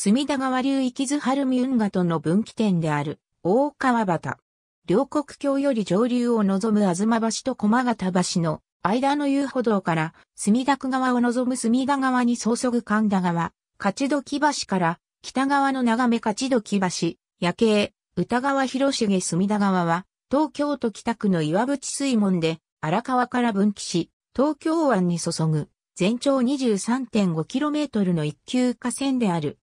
隅田川流域津春海運河との分岐点である大川端。両国橋より上流を望む東橋と駒形橋の間の遊歩道から墨田区側を望む墨田川に注ぐ神田川、勝時橋から北側の眺め勝時橋、夜景、歌川広重墨田川は東京都北区の岩淵水門で荒川から分岐し、東京湾に注ぐ全長 23.5km の一級河川である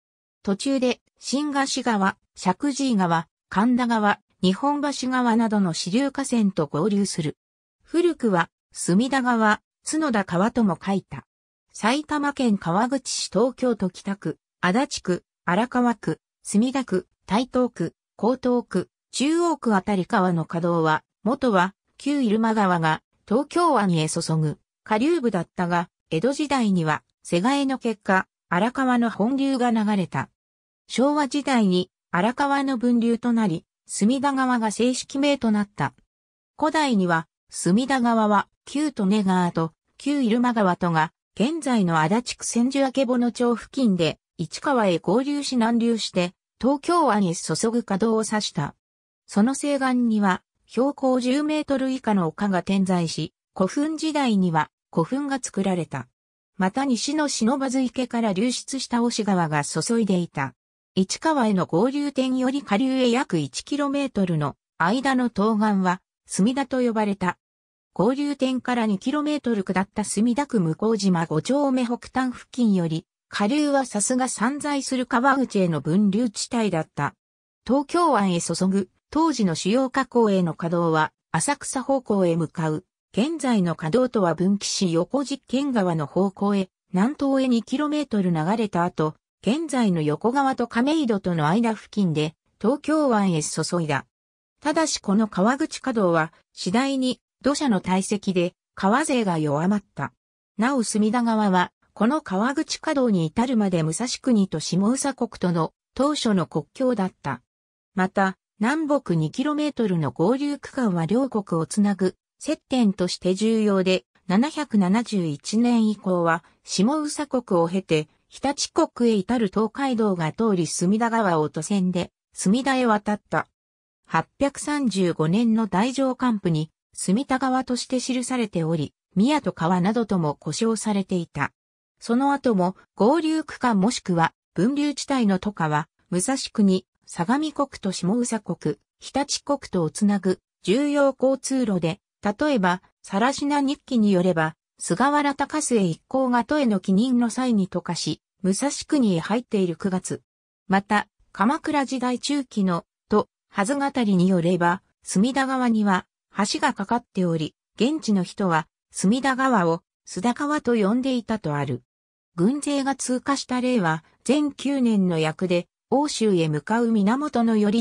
途中で新河岸川、石神井川、神田川、日本橋川などの支流河川と合流する。古くは隅田川、角田川とも書いた。埼玉県川口市東京都北区、足立区、荒川区、墨田区、台東区、江東区、中央区あたり川の河道は、元は旧入間川が東京湾へ注ぐ下流部だったが、江戸時代には世替えの結果、荒川の本流が流れた。昭和時代に荒川の分流となり、隅田川が正式名となった。古代には、隅田川は旧利根川と旧入間川とが、現在の足立区千住明の町付近で、市川へ合流し南流して、東京湾に注ぐ稼働を指した。その西岸には、標高10メートル以下の丘が点在し、古墳時代には古墳が作られた。また西の忍ばず池から流出した押川が注いでいた。市川への合流点より下流へ約 1km の間の東岸は墨田と呼ばれた。合流点から 2km 下った墨田区向島5丁目北端付近より下流はさすが散在する川口への分流地帯だった。東京湾へ注ぐ当時の主要河口への稼働は浅草方向へ向かう。現在の稼働とは分岐し横実験川の方向へ南東へ 2km 流れた後、現在の横川と亀戸との間付近で東京湾へ注いだ。ただしこの川口稼働は次第に土砂の堆積で川勢が弱まった。なお隅田川はこの川口稼働に至るまで武蔵国と下宇佐国との当初の国境だった。また南北 2km の合流区間は両国をつなぐ接点として重要で771年以降は下宇佐国を経て日立国へ至る東海道が通り隅田川を渡船で、隅田へ渡った。835年の大乗官府に、隅田川として記されており、宮と川などとも呼称されていた。その後も合流区間もしくは分流地帯の都下は、武蔵国、相模国と下宇佐国、日立国とをつなぐ重要交通路で、例えば、しな日記によれば、菅原高須へ一行が都への帰任の際に溶かし、武蔵国へ入っている9月。また、鎌倉時代中期の、と、はず語りによれば、隅田川には橋がかかっており、現地の人は隅田川を須田川と呼んでいたとある。軍勢が通過した例は、全9年の役で、欧州へ向かう源頼親、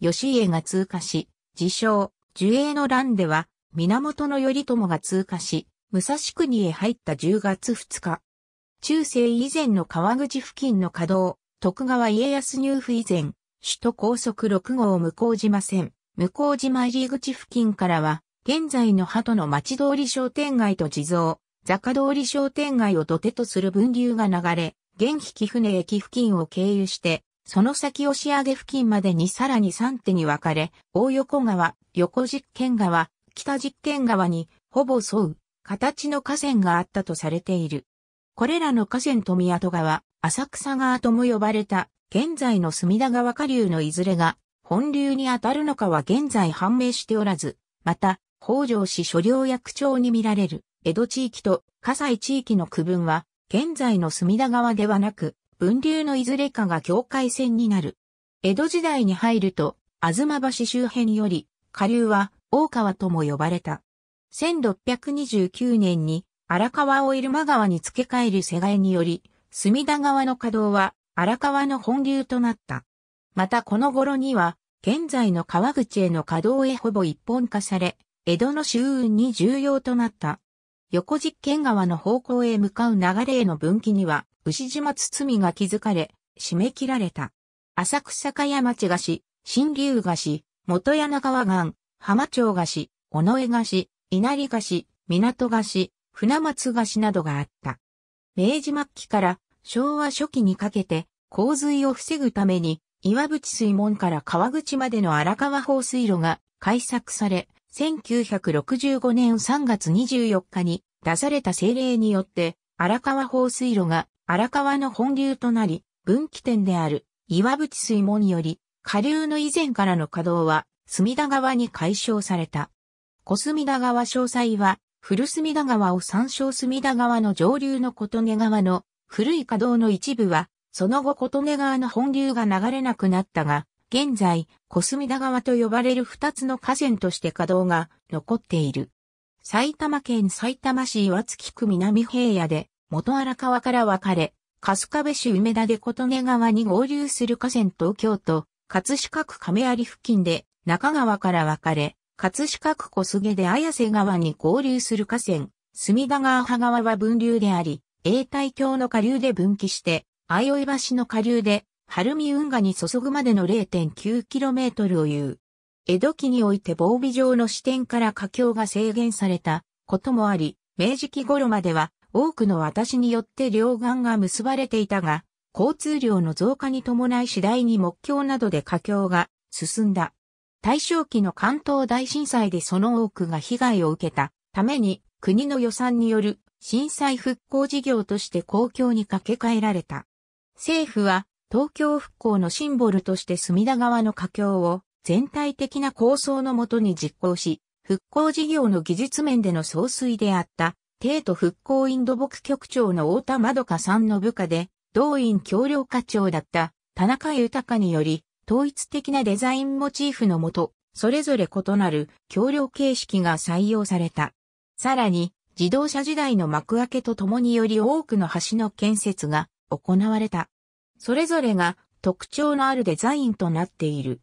義家が通過し、自称、樹栄の乱では、源頼朝が通過し、武蔵国へ入った10月2日。中世以前の川口付近の稼働、徳川家康入府以前、首都高速6号向島線、向島入口付近からは、現在の鳩の町通り商店街と地蔵、坂通り商店街を土手とする分流が流れ、現引き船駅付近を経由して、その先押上付近までにさらに3手に分かれ、大横川、横実験川、北実験川に、ほぼ沿う、形の河川があったとされている。これらの河川と跡川、浅草川とも呼ばれた、現在の隅田川下流のいずれが、本流にあたるのかは現在判明しておらず、また、北条氏所領役長に見られる、江戸地域と葛西地域の区分は、現在の隅田川ではなく、分流のいずれかが境界線になる。江戸時代に入ると、東橋周辺より、下流は大川とも呼ばれた。1629年に荒川を入間川に付け替える世代により、隅田川の稼働は荒川の本流となった。またこの頃には、現在の川口への稼働へほぼ一本化され、江戸の周運に重要となった。横実験川の方向へ向かう流れへの分岐には、牛島堤が築かれ、締め切られた。浅草茅町菓子、新竜菓子、元柳川岸、浜町菓子、尾上菓子、稲荷菓子、港菓子、船松菓子などがあった。明治末期から昭和初期にかけて洪水を防ぐために岩淵水門から川口までの荒川放水路が開削され、1965年3月24日に出された政令によって荒川放水路が荒川の本流となり、分岐点である岩淵水門より下流の以前からの稼働は隅田川に解消された。小隅田川詳細は古隅田川を参照隅田川の上流の琴音川の古い河道の一部は、その後琴音川の本流が流れなくなったが、現在、小隅田川と呼ばれる二つの河川として稼働が残っている。埼玉県埼玉市岩槻区南平野で、元荒川から分かれ、春日部市梅田で琴音川に合流する河川東京都、葛飾区亀有付近で、中川から分かれ、葛飾区小菅で綾瀬川に合流する河川、隅田川派川は分流であり、永代橋の下流で分岐して、相生橋の下流で、晴海運河に注ぐまでの 0.9km を言う。江戸期において防備上の視点から河橋が制限されたこともあり、明治期頃までは多くの私によって両岸が結ばれていたが、交通量の増加に伴い次第に木橋などで河橋が進んだ。大正期の関東大震災でその多くが被害を受けたために国の予算による震災復興事業として公共に掛け替えられた。政府は東京復興のシンボルとして隅田川の架橋を全体的な構想のもとに実行し、復興事業の技術面での総帥であった、帝都復興インド牧局長の太田まどかさんの部下で、動員協力課長だった田中豊により、統一的なデザインモチーフのもと、それぞれ異なる橋梁形式が採用された。さらに、自動車時代の幕開けとともにより多くの橋の建設が行われた。それぞれが特徴のあるデザインとなっている。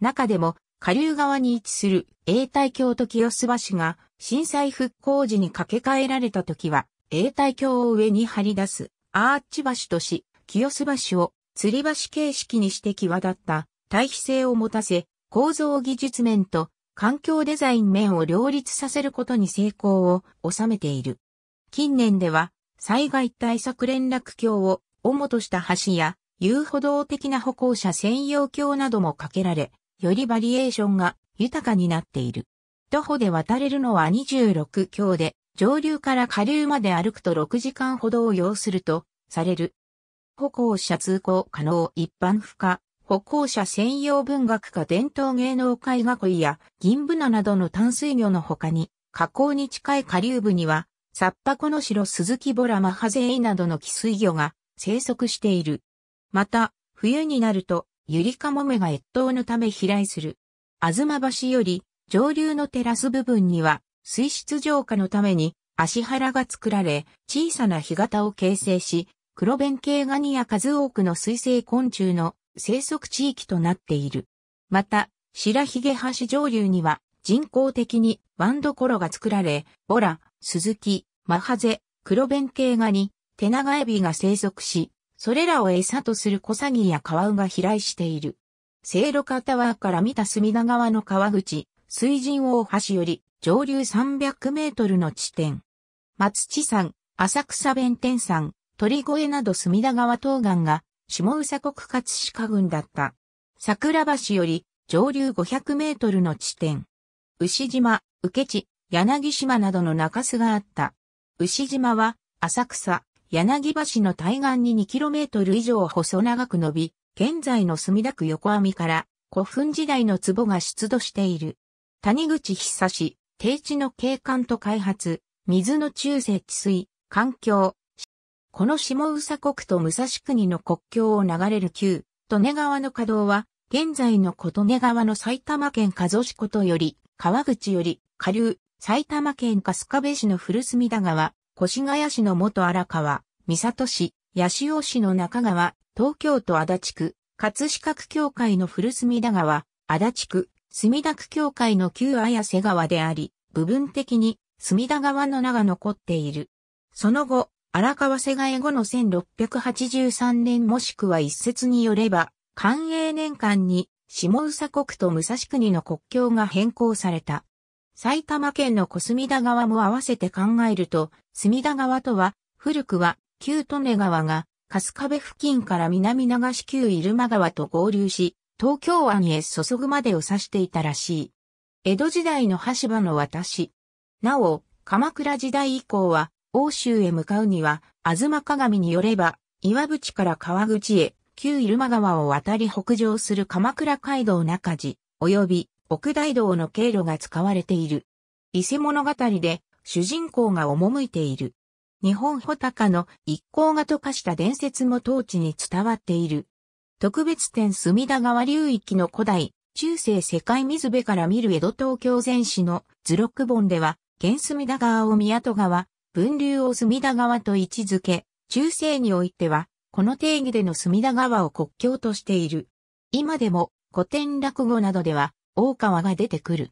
中でも、下流側に位置する永代橋と清洲橋が震災復興時に架け替えられた時は、永代橋を上に張り出すアーチ橋とし、清洲橋を吊り橋形式にして際立った対比性を持たせ、構造技術面と環境デザイン面を両立させることに成功を収めている。近年では、災害対策連絡橋を主とした橋や、遊歩道的な歩行者専用橋などもかけられ、よりバリエーションが豊かになっている。徒歩で渡れるのは26橋で、上流から下流まで歩くと6時間ほどを要するとされる歩行者通行可能一般不可、歩行者専用文学科伝統芸能界囲いや銀ブナなどの淡水魚の他に、河口に近い下流部には、サッパコのス鈴木ボラマハゼイなどの寄水魚が生息している。また、冬になると、ユリカモメが越冬のため飛来する。あずま橋より、上流のテラス部分には、水質浄化のために、足原が作られ、小さな干潟を形成し、黒弁系ガニや数多くの水生昆虫の生息地域となっている。また、白髭橋上流には人工的にワンドコロが作られ、ボラ、スズキ、マハゼ、黒弁系ガニ、テナガエビが生息し、それらを餌とする小サギやカワウが飛来している。聖路カタワーから見た隅田川の川口、水神大橋より上流300メートルの地点。松地山、浅草弁天山、鳥越など隅田川東岸が下宇佐国葛飾郡だった。桜橋より上流500メートルの地点。牛島、受地、柳島などの中州があった。牛島は浅草、柳橋の対岸に2トル以上細長く伸び、現在の墨田区横網から古墳時代の壺が出土している。谷口久し、低地の景観と開発、水の中世治水、環境、この下宇佐国と武蔵国の国境を流れる旧、利根川の河道は、現在の琴根川の埼玉県加須市ことより、川口より、下流、埼玉県春日部市の古隅田川、越谷市の元荒川、三郷市、八潮市の中川、東京都足立区、葛飾区境界の古隅田川、足立区、墨田区境界の旧綾瀬川であり、部分的に墨田川の名が残っている。その後、荒川瀬替え後の1683年もしくは一説によれば、寛永年間に下宇佐国と武蔵国の国境が変更された。埼玉県の小隅田川も合わせて考えると、隅田川とは、古くは旧利根川が、春日部付近から南流し旧入間川と合流し、東京湾へ注ぐまでを指していたらしい。江戸時代の橋場の私。なお、鎌倉時代以降は、欧州へ向かうには、ま鏡によれば、岩淵から川口へ、旧入間川を渡り北上する鎌倉街道中寺、及び奥大道の経路が使われている。伊勢物語で主人公が赴いている。日本穂高の一行が溶かした伝説も当地に伝わっている。特別展隅田川流域の古代、中世世界水辺から見る江戸東京全史の図録本では、現隅田川を宮戸川、分流を隅田川と位置づけ、中世においては、この定義での隅田川を国境としている。今でも古典落語などでは大川が出てくる。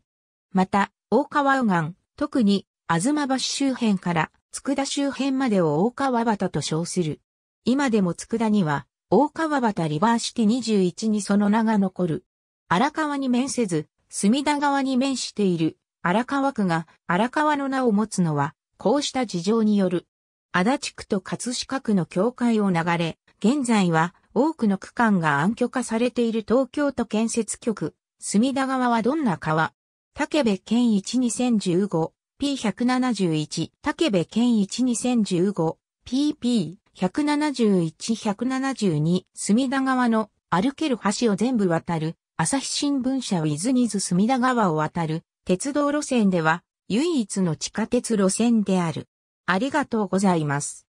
また、大川右岸、特に、東橋周辺から佃周辺までを大川端と称する。今でも佃には、大川端リバーシティ21にその名が残る。荒川に面せず、隅田川に面している荒川区が荒川の名を持つのは、こうした事情による、足立区と葛飾区の境界を流れ、現在は多くの区間が暗渠化されている東京都建設局、隅田川はどんな川竹部県一2015 P171 竹部県一2015 PP171-172 隅田川の歩ける橋を全部渡る朝日新聞社ウィズニズ隅田川を渡る鉄道路線では唯一の地下鉄路線である。ありがとうございます。